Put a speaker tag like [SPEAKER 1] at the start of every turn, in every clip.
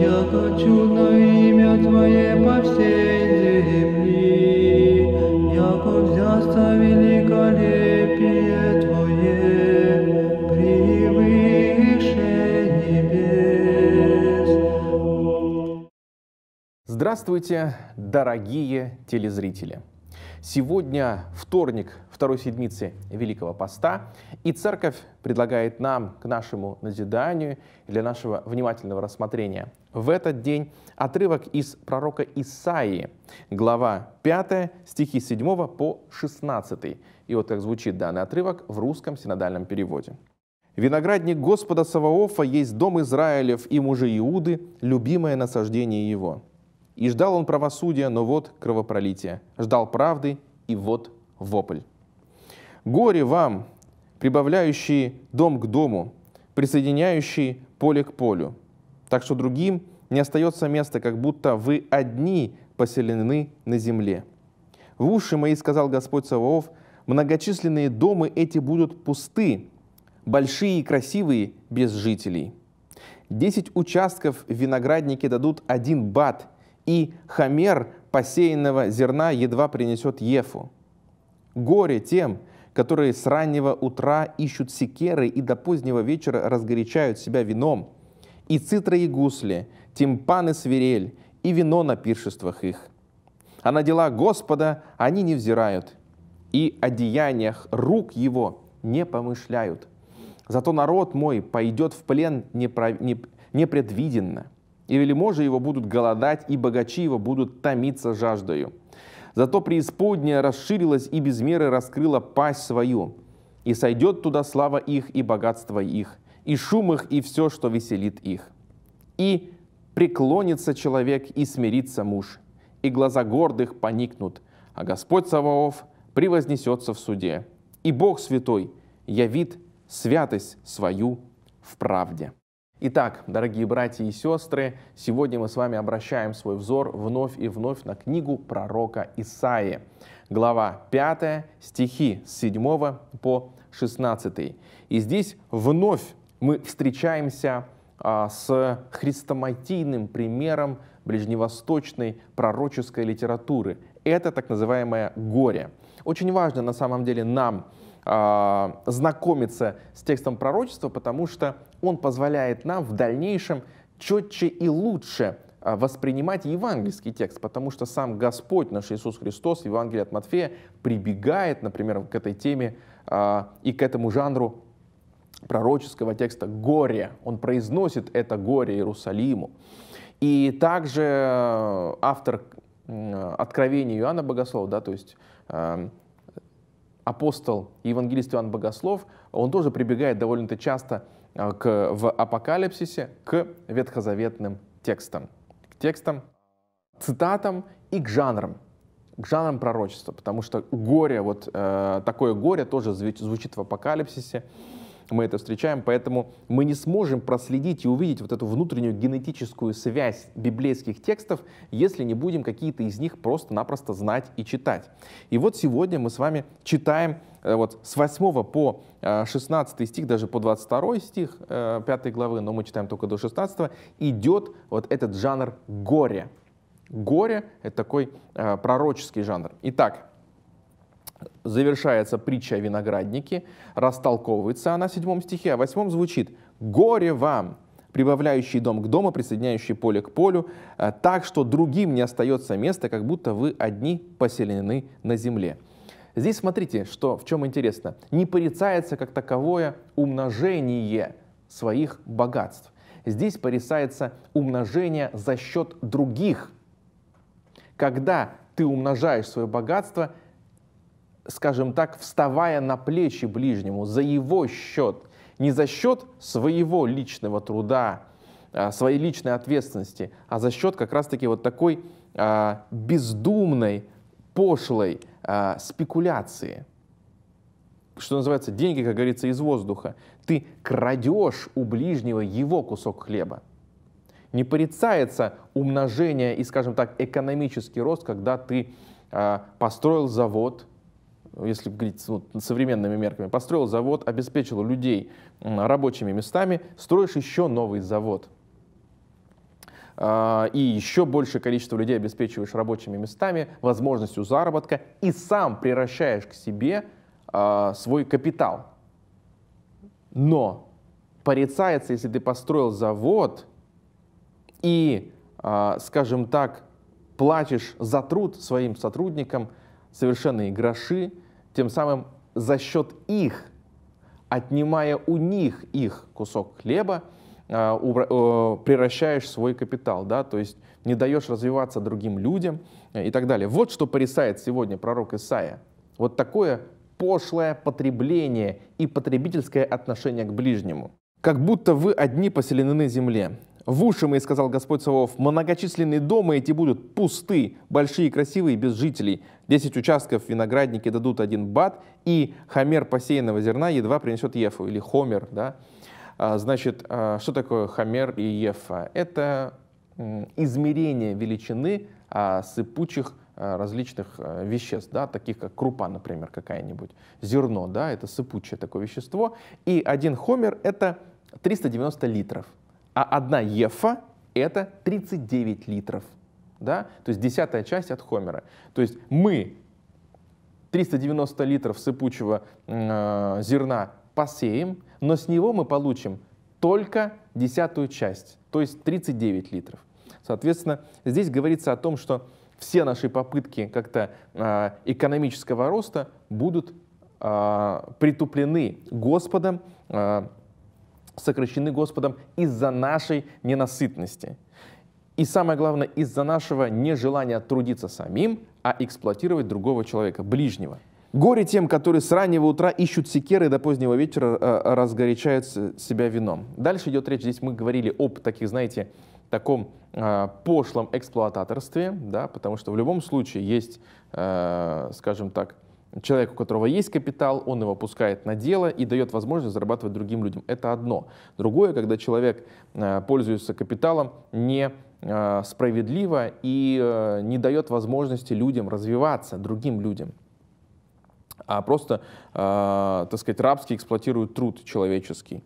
[SPEAKER 1] я на имя Твое по всей земли, яко взяста великолепие Твое, превыше небес. Здравствуйте, дорогие телезрители! Сегодня вторник второй седмицы Великого Поста, и Церковь предлагает нам к нашему назиданию для нашего внимательного рассмотрения в этот день отрывок из пророка Исаии, глава 5, стихи 7 по 16. И вот так звучит данный отрывок в русском синодальном переводе. «Виноградник Господа Саваофа есть дом Израилев и мужи Иуды, любимое насаждение его. И ждал он правосудия, но вот кровопролитие. Ждал правды, и вот вопль. Горе вам, прибавляющие дом к дому, присоединяющие поле к полю, так что другим не остается места, как будто вы одни поселены на земле. В уши мои, сказал Господь Саваоф, многочисленные дома эти будут пусты, большие и красивые, без жителей. Десять участков виноградники дадут один бат, и хамер посеянного зерна едва принесет Ефу. Горе тем, которые с раннего утра ищут секеры и до позднего вечера разгорячают себя вином – и цитры и гусли, тимпаны свирель, и вино на пиршествах их. А на дела Господа они не взирают, и о деяниях рук его не помышляют. Зато народ мой пойдет в плен непредвиденно, и велиможи его будут голодать, и богачи его будут томиться жаждою. Зато преисподняя расширилась и без меры раскрыла пасть свою, и сойдет туда слава их и богатство их – и шум их, и все, что веселит их. И преклонится человек, и смирится муж, и глаза гордых поникнут, а Господь Саваоф превознесется в суде. И Бог Святой явит святость свою в правде. Итак, дорогие братья и сестры, сегодня мы с вами обращаем свой взор вновь и вновь на книгу пророка Исаи, глава 5, стихи с 7 по 16. И здесь вновь мы встречаемся а, с хрестоматийным примером ближневосточной пророческой литературы. Это так называемое горе. Очень важно на самом деле нам а, знакомиться с текстом пророчества, потому что он позволяет нам в дальнейшем четче и лучше а, воспринимать евангельский текст, потому что сам Господь наш Иисус Христос, в Евангелии от Матфея, прибегает, например, к этой теме и к этому жанру пророческого текста «горе». Он произносит это «горе Иерусалиму». И также э, автор Откровения Иоанна Богослова, да, то есть э, апостол и евангелист Иоанн Богослов, он тоже прибегает довольно-то часто э, к, в Апокалипсисе к ветхозаветным текстам, к текстам, цитатам и к жанрам, к жанрам пророчества, потому что горе, вот э, такое горе тоже звучит в Апокалипсисе, мы это встречаем, поэтому мы не сможем проследить и увидеть вот эту внутреннюю генетическую связь библейских текстов, если не будем какие-то из них просто-напросто знать и читать. И вот сегодня мы с вами читаем э, вот с 8 по 16 э, стих, даже по 22 стих 5 э, главы, но мы читаем только до 16, идет вот этот жанр горя. Горе — это такой пророческий жанр. Итак, завершается притча о винограднике, растолковывается она в седьмом стихе, а в восьмом звучит «Горе вам, прибавляющий дом к дому, присоединяющий поле к полю, э, так что другим не остается места, как будто вы одни поселены на земле». Здесь смотрите, что, в чем интересно. Не порицается как таковое умножение своих богатств. Здесь порицается умножение за счет других. Когда ты умножаешь свое богатство – скажем так, вставая на плечи ближнему за его счет, не за счет своего личного труда, а, своей личной ответственности, а за счет как раз-таки вот такой а, бездумной, пошлой а, спекуляции. Что называется, деньги, как говорится, из воздуха. Ты крадешь у ближнего его кусок хлеба. Не порицается умножение и, скажем так, экономический рост, когда ты построил завод, если говорить вот, современными мерками, построил завод, обеспечил людей рабочими местами, строишь еще новый завод. А, и еще большее количество людей обеспечиваешь рабочими местами, возможностью заработка, и сам приращаешь к себе а, свой капитал. Но порицается, если ты построил завод и, а, скажем так, платишь за труд своим сотрудникам совершенные гроши, тем самым за счет их, отнимая у них их кусок хлеба, а, э, превращаешь свой капитал, да, то есть не даешь развиваться другим людям э, и так далее. Вот что порисает сегодня пророк Исаия. Вот такое пошлое потребление и потребительское отношение к ближнему. Как будто вы одни поселены на земле. В уши мои сказал Господь Савов, многочисленные дома эти будут пусты, большие и красивые, без жителей. Десять участков виноградники дадут один бат, и хомер посеянного зерна едва принесет Ефу, или хомер, да. А, значит, а, что такое хомер и Ефа? Это измерение величины а, сыпучих различных веществ, да, таких как крупа, например, какая-нибудь, зерно, да, это сыпучее такое вещество, и один хомер — это 390 литров а одна Ефа — это 39 литров. Да? То есть десятая часть от Хомера. То есть мы 390 литров сыпучего э, зерна посеем, но с него мы получим только десятую часть, то есть 39 литров. Соответственно, здесь говорится о том, что все наши попытки как-то э, экономического роста будут э, притуплены Господом, э, сокращены Господом из-за нашей ненасытности. И самое главное, из-за нашего нежелания трудиться самим, а эксплуатировать другого человека, ближнего. Горе тем, которые с раннего утра ищут секеры до позднего вечера э, э, разгорячают себя вином. Дальше идет речь, здесь мы говорили об таких, знаете, таком э, пошлом эксплуататорстве, да, потому что в любом случае есть, э, скажем так, Человек, у которого есть капитал, он его пускает на дело и дает возможность зарабатывать другим людям. Это одно. Другое, когда человек э, пользуется капиталом не э, справедливо и э, не дает возможности людям развиваться, другим людям а просто, так сказать, рабски эксплуатирует труд человеческий.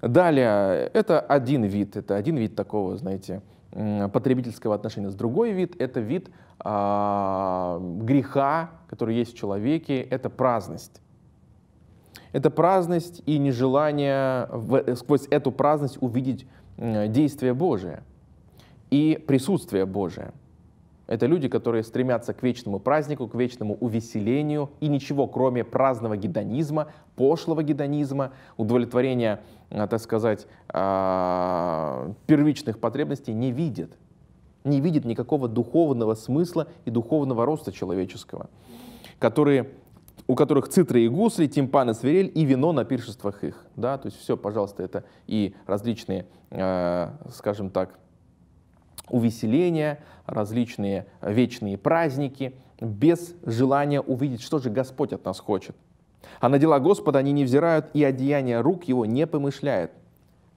[SPEAKER 1] Далее, это один вид, это один вид такого, знаете, потребительского отношения. С другой вид — это вид э, греха, который есть в человеке, это праздность. Это праздность и нежелание в, э, сквозь эту праздность увидеть э, действие Божие и присутствие Божие — это люди, которые стремятся к вечному празднику, к вечному увеселению и ничего, кроме праздного гедонизма, пошлого гедонизма, удовлетворения, а, так сказать, а, первичных потребностей не видят. Не видят никакого духовного смысла и духовного роста человеческого, которые у которых цитры и гусли, тимпаны, свирель и вино на пиршествах их. Да? То есть все, пожалуйста, это и различные, а, скажем так, увеселения, различные вечные праздники, без желания увидеть, что же Господь от нас хочет. А на дела Господа они не взирают, и одеяние рук его не помышляет.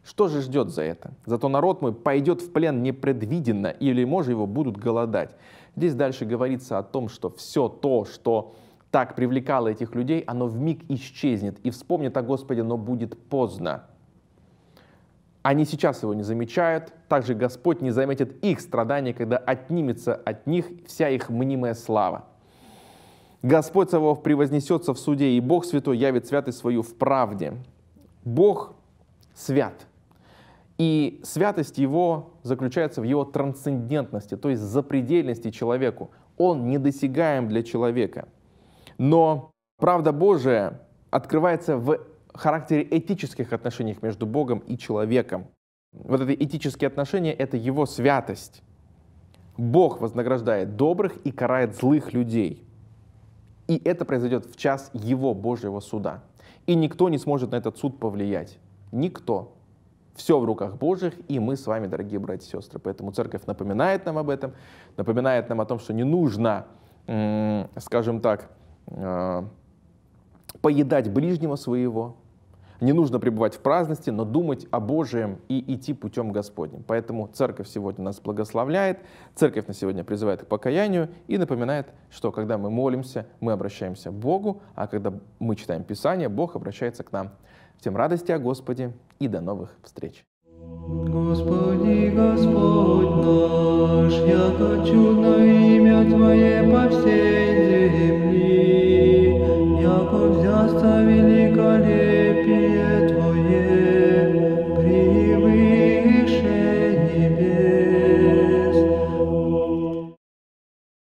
[SPEAKER 1] Что же ждет за это? Зато народ мой пойдет в плен непредвиденно, или, может, его будут голодать. Здесь дальше говорится о том, что все то, что так привлекало этих людей, оно в миг исчезнет, и вспомнит о Господе, но будет поздно. Они сейчас его не замечают, также Господь не заметит их страдания, когда отнимется от них вся их мнимая слава. Господь Савов превознесется в суде, и Бог Святой явит святость свою в правде. Бог свят. И святость его заключается в его трансцендентности, то есть запредельности человеку. Он недосягаем для человека. Но правда Божия открывается в характере этических отношений между Богом и человеком. Вот эти этические отношения — это его святость. Бог вознаграждает добрых и карает злых людей. И это произойдет в час его Божьего суда. И никто не сможет на этот суд повлиять. Никто. Все в руках Божьих, и мы с вами, дорогие братья и сестры. Поэтому церковь напоминает нам об этом, напоминает нам о том, что не нужно, скажем так, э, поедать ближнего своего, не нужно пребывать в праздности, но думать о Божием и идти путем Господним. Поэтому церковь сегодня нас благословляет, церковь на сегодня призывает к покаянию и напоминает, что когда мы молимся, мы обращаемся к Богу, а когда мы читаем Писание, Бог обращается к нам. Всем радости о Господе и до новых встреч! Господи, Господь наш, яко чудно имя Твое по всей